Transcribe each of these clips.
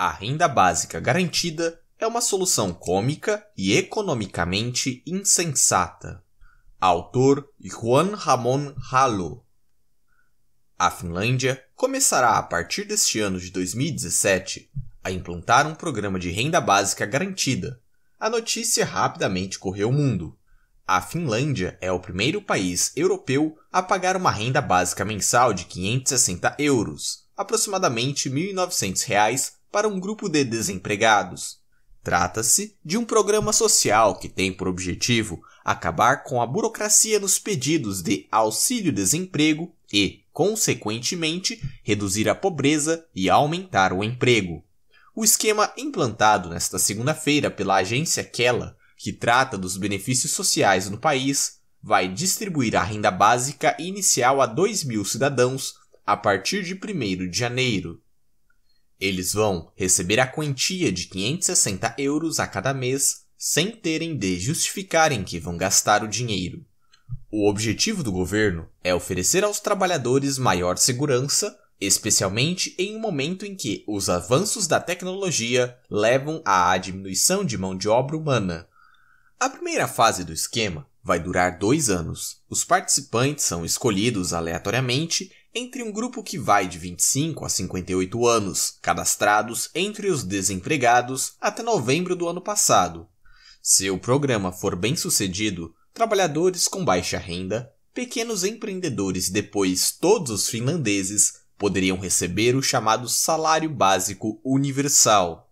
A renda básica garantida é uma solução cômica e economicamente insensata. Autor Juan Ramon Halo. A Finlândia começará a partir deste ano de 2017 a implantar um programa de renda básica garantida. A notícia rapidamente correu o mundo. A Finlândia é o primeiro país europeu a pagar uma renda básica mensal de 560 euros, aproximadamente R$ reais para um grupo de desempregados. Trata-se de um programa social que tem por objetivo acabar com a burocracia nos pedidos de auxílio-desemprego e, consequentemente, reduzir a pobreza e aumentar o emprego. O esquema implantado nesta segunda-feira pela agência Kela, que trata dos benefícios sociais no país, vai distribuir a renda básica inicial a 2 mil cidadãos a partir de 1 de janeiro. Eles vão receber a quantia de 560 euros a cada mês, sem terem de justificarem que vão gastar o dinheiro. O objetivo do governo é oferecer aos trabalhadores maior segurança, especialmente em um momento em que os avanços da tecnologia levam à diminuição de mão de obra humana. A primeira fase do esquema vai durar dois anos. Os participantes são escolhidos aleatoriamente entre um grupo que vai de 25 a 58 anos, cadastrados entre os desempregados até novembro do ano passado. Se o programa for bem sucedido, trabalhadores com baixa renda, pequenos empreendedores e depois todos os finlandeses poderiam receber o chamado salário básico universal.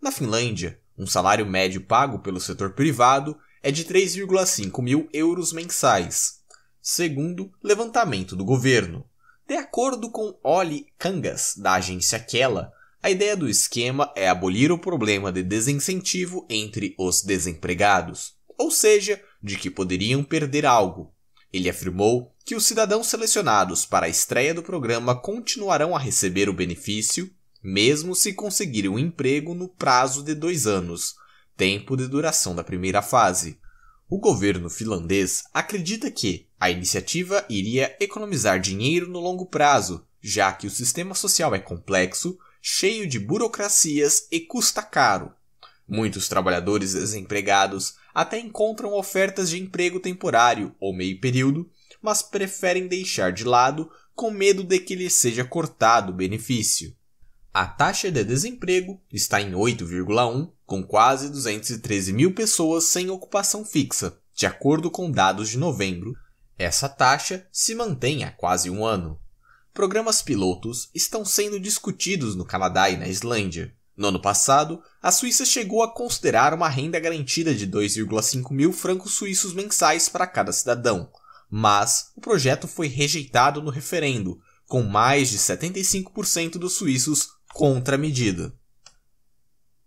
Na Finlândia, um salário médio pago pelo setor privado é de 3,5 mil euros mensais, segundo levantamento do governo. De acordo com Oli Kangas, da agência Kela, a ideia do esquema é abolir o problema de desincentivo entre os desempregados, ou seja, de que poderiam perder algo. Ele afirmou que os cidadãos selecionados para a estreia do programa continuarão a receber o benefício, mesmo se conseguirem um emprego no prazo de dois anos, tempo de duração da primeira fase. O governo finlandês acredita que a iniciativa iria economizar dinheiro no longo prazo, já que o sistema social é complexo, cheio de burocracias e custa caro. Muitos trabalhadores desempregados até encontram ofertas de emprego temporário ou meio período, mas preferem deixar de lado com medo de que lhes seja cortado o benefício. A taxa de desemprego está em 8,1 com quase 213 mil pessoas sem ocupação fixa, de acordo com dados de novembro. Essa taxa se mantém há quase um ano. Programas pilotos estão sendo discutidos no Canadá e na Islândia. No ano passado, a Suíça chegou a considerar uma renda garantida de 2,5 mil francos suíços mensais para cada cidadão, mas o projeto foi rejeitado no referendo, com mais de 75% dos suíços contra a medida.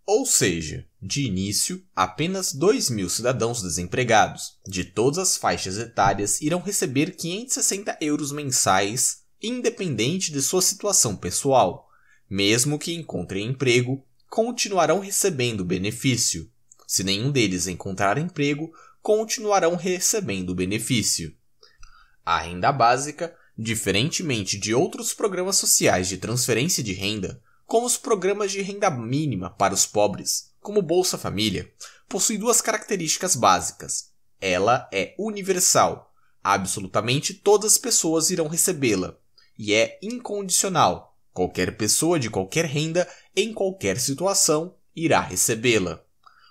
Ou seja, de início, apenas 2 mil cidadãos desempregados de todas as faixas etárias irão receber 560 euros mensais, independente de sua situação pessoal. Mesmo que encontrem emprego, continuarão recebendo benefício. Se nenhum deles encontrar emprego, continuarão recebendo benefício. A renda básica, diferentemente de outros programas sociais de transferência de renda, como os programas de renda mínima para os pobres, como Bolsa Família, possui duas características básicas. Ela é universal, absolutamente todas as pessoas irão recebê-la, e é incondicional. Qualquer pessoa de qualquer renda, em qualquer situação, irá recebê-la.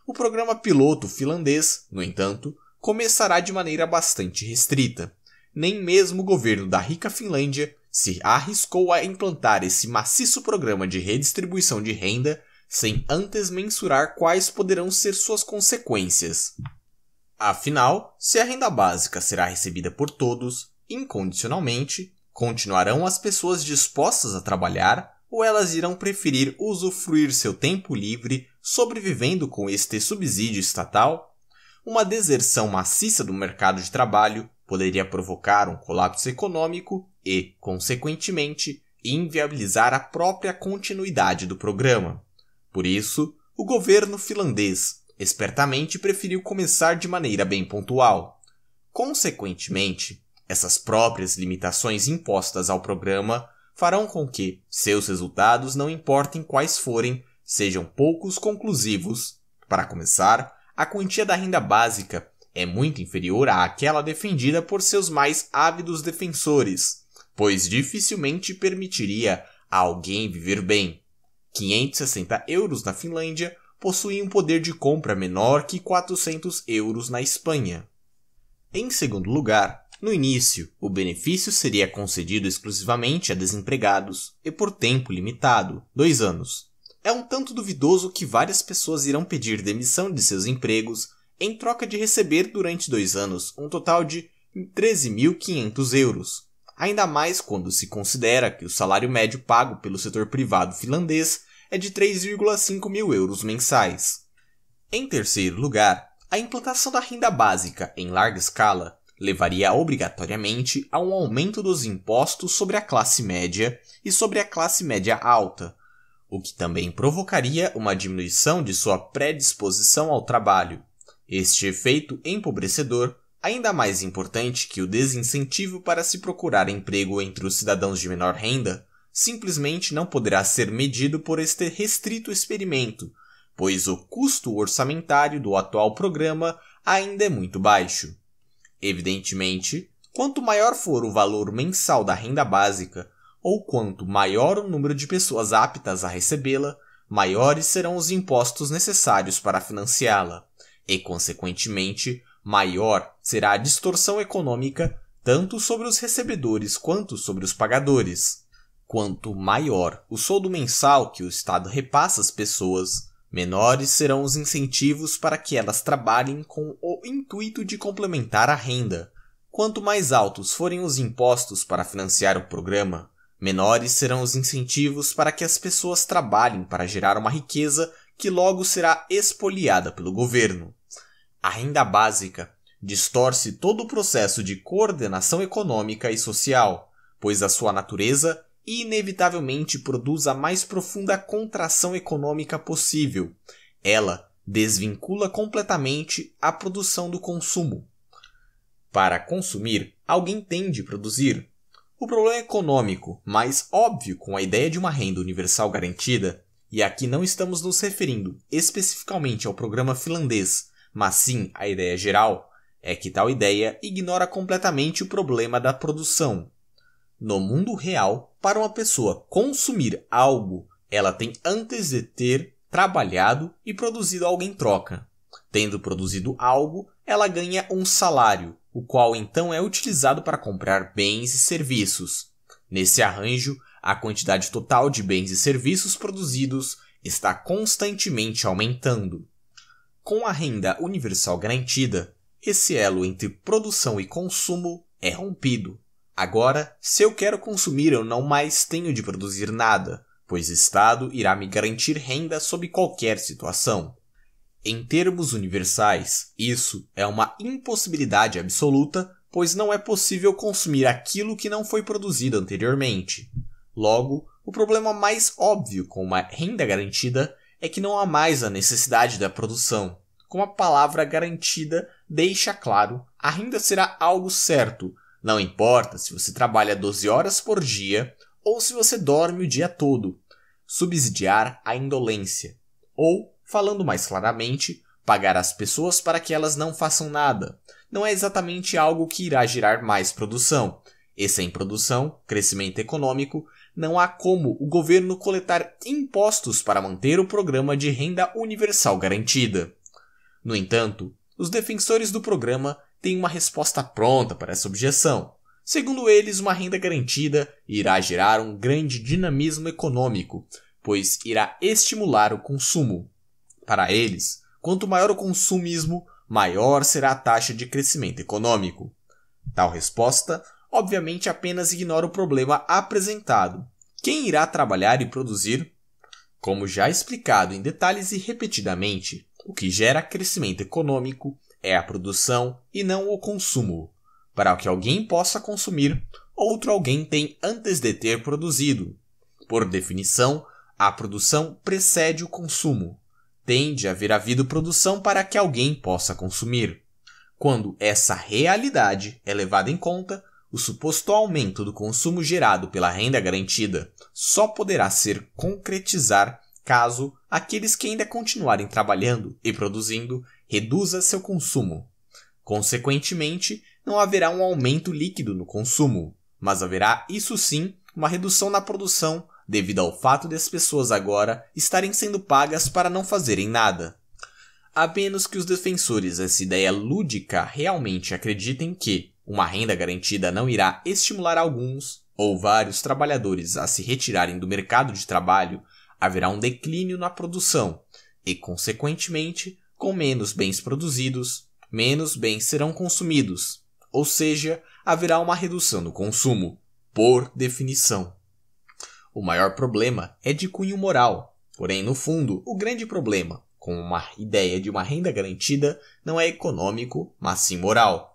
O programa piloto finlandês, no entanto, começará de maneira bastante restrita. Nem mesmo o governo da rica Finlândia se arriscou a implantar esse maciço programa de redistribuição de renda sem antes mensurar quais poderão ser suas consequências. Afinal, se a renda básica será recebida por todos, incondicionalmente, continuarão as pessoas dispostas a trabalhar ou elas irão preferir usufruir seu tempo livre sobrevivendo com este subsídio estatal? Uma deserção maciça do mercado de trabalho poderia provocar um colapso econômico e, consequentemente, inviabilizar a própria continuidade do programa. Por isso, o governo finlandês espertamente preferiu começar de maneira bem pontual. Consequentemente, essas próprias limitações impostas ao programa farão com que seus resultados, não importem quais forem, sejam poucos conclusivos. Para começar, a quantia da renda básica é muito inferior àquela defendida por seus mais ávidos defensores pois dificilmente permitiria a alguém viver bem. 560 euros na Finlândia possuem um poder de compra menor que 400 euros na Espanha. Em segundo lugar, no início, o benefício seria concedido exclusivamente a desempregados e por tempo limitado dois anos. É um tanto duvidoso que várias pessoas irão pedir demissão de seus empregos em troca de receber durante dois anos um total de 13.500 euros, ainda mais quando se considera que o salário médio pago pelo setor privado finlandês é de 3,5 mil euros mensais. Em terceiro lugar, a implantação da renda básica em larga escala levaria obrigatoriamente a um aumento dos impostos sobre a classe média e sobre a classe média alta, o que também provocaria uma diminuição de sua predisposição ao trabalho. Este efeito empobrecedor Ainda mais importante que o desincentivo para se procurar emprego entre os cidadãos de menor renda simplesmente não poderá ser medido por este restrito experimento, pois o custo orçamentário do atual programa ainda é muito baixo. Evidentemente, quanto maior for o valor mensal da renda básica, ou quanto maior o número de pessoas aptas a recebê-la, maiores serão os impostos necessários para financiá-la, e, consequentemente, maior será a distorção econômica tanto sobre os recebedores quanto sobre os pagadores. Quanto maior o soldo mensal que o Estado repassa às pessoas, menores serão os incentivos para que elas trabalhem com o intuito de complementar a renda. Quanto mais altos forem os impostos para financiar o programa, menores serão os incentivos para que as pessoas trabalhem para gerar uma riqueza que logo será expoliada pelo governo. A renda básica distorce todo o processo de coordenação econômica e social, pois a sua natureza inevitavelmente produz a mais profunda contração econômica possível. Ela desvincula completamente a produção do consumo. Para consumir, alguém tem de produzir. O problema econômico, mais óbvio com a ideia de uma renda universal garantida, e aqui não estamos nos referindo especificamente ao programa finlandês mas sim a ideia geral, é que tal ideia ignora completamente o problema da produção. No mundo real, para uma pessoa consumir algo, ela tem antes de ter trabalhado e produzido algo em troca. Tendo produzido algo, ela ganha um salário, o qual então é utilizado para comprar bens e serviços. Nesse arranjo, a quantidade total de bens e serviços produzidos está constantemente aumentando. Com a renda universal garantida, esse elo entre produção e consumo é rompido. Agora, se eu quero consumir, eu não mais tenho de produzir nada, pois o Estado irá me garantir renda sob qualquer situação. Em termos universais, isso é uma impossibilidade absoluta, pois não é possível consumir aquilo que não foi produzido anteriormente. Logo, o problema mais óbvio com uma renda garantida é que não há mais a necessidade da produção. Como a palavra garantida deixa claro, a renda será algo certo, não importa se você trabalha 12 horas por dia ou se você dorme o dia todo. Subsidiar a indolência. Ou, falando mais claramente, pagar as pessoas para que elas não façam nada. Não é exatamente algo que irá gerar mais produção, e sem produção, crescimento econômico, não há como o governo coletar impostos para manter o programa de renda universal garantida. No entanto, os defensores do programa têm uma resposta pronta para essa objeção. Segundo eles, uma renda garantida irá gerar um grande dinamismo econômico, pois irá estimular o consumo. Para eles, quanto maior o consumismo, maior será a taxa de crescimento econômico. Tal resposta obviamente apenas ignora o problema apresentado. Quem irá trabalhar e produzir? Como já explicado em detalhes e repetidamente, o que gera crescimento econômico é a produção e não o consumo. Para que alguém possa consumir, outro alguém tem antes de ter produzido. Por definição, a produção precede o consumo. Tende a haver havido produção para que alguém possa consumir. Quando essa realidade é levada em conta, o suposto aumento do consumo gerado pela renda garantida só poderá ser concretizar caso aqueles que ainda continuarem trabalhando e produzindo reduza seu consumo. Consequentemente, não haverá um aumento líquido no consumo, mas haverá, isso sim, uma redução na produção devido ao fato de as pessoas agora estarem sendo pagas para não fazerem nada. A menos que os defensores dessa ideia lúdica realmente acreditem que, uma renda garantida não irá estimular alguns ou vários trabalhadores a se retirarem do mercado de trabalho, haverá um declínio na produção e, consequentemente, com menos bens produzidos, menos bens serão consumidos, ou seja, haverá uma redução no consumo, por definição. O maior problema é de cunho moral, porém, no fundo, o grande problema com uma ideia de uma renda garantida não é econômico, mas sim moral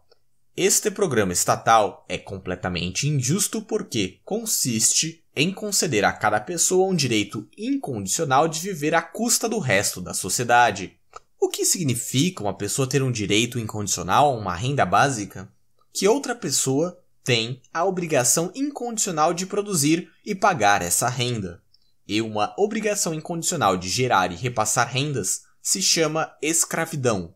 este programa estatal é completamente injusto porque consiste em conceder a cada pessoa um direito incondicional de viver à custa do resto da sociedade. O que significa uma pessoa ter um direito incondicional a uma renda básica? Que outra pessoa tem a obrigação incondicional de produzir e pagar essa renda. E uma obrigação incondicional de gerar e repassar rendas se chama escravidão.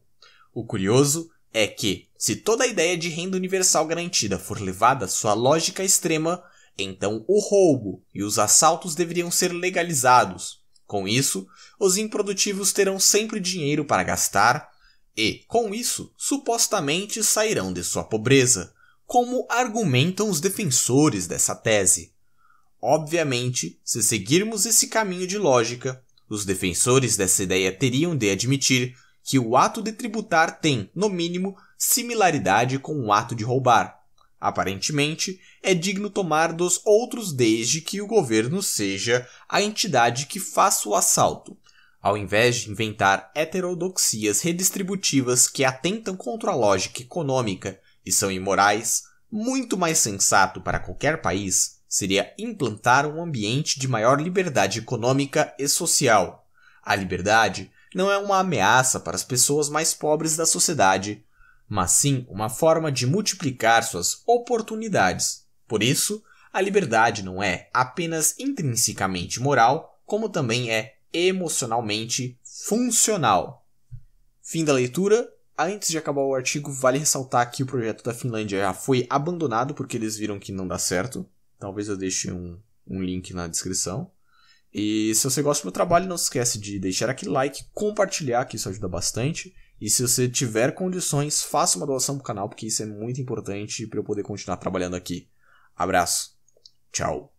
O curioso é que se toda a ideia de renda universal garantida for levada à sua lógica extrema, então o roubo e os assaltos deveriam ser legalizados. Com isso, os improdutivos terão sempre dinheiro para gastar e, com isso, supostamente sairão de sua pobreza, como argumentam os defensores dessa tese. Obviamente, se seguirmos esse caminho de lógica, os defensores dessa ideia teriam de admitir que o ato de tributar tem, no mínimo, similaridade com o ato de roubar. Aparentemente, é digno tomar dos outros desde que o governo seja a entidade que faça o assalto. Ao invés de inventar heterodoxias redistributivas que atentam contra a lógica econômica e são imorais, muito mais sensato para qualquer país seria implantar um ambiente de maior liberdade econômica e social. A liberdade não é uma ameaça para as pessoas mais pobres da sociedade, mas sim uma forma de multiplicar suas oportunidades. Por isso, a liberdade não é apenas intrinsecamente moral, como também é emocionalmente funcional. Fim da leitura. Antes de acabar o artigo, vale ressaltar que o projeto da Finlândia já foi abandonado porque eles viram que não dá certo. Talvez eu deixe um, um link na descrição. E se você gosta do meu trabalho, não esquece de deixar aquele like, compartilhar, que isso ajuda bastante. E se você tiver condições, faça uma doação pro canal, porque isso é muito importante para eu poder continuar trabalhando aqui. Abraço. Tchau.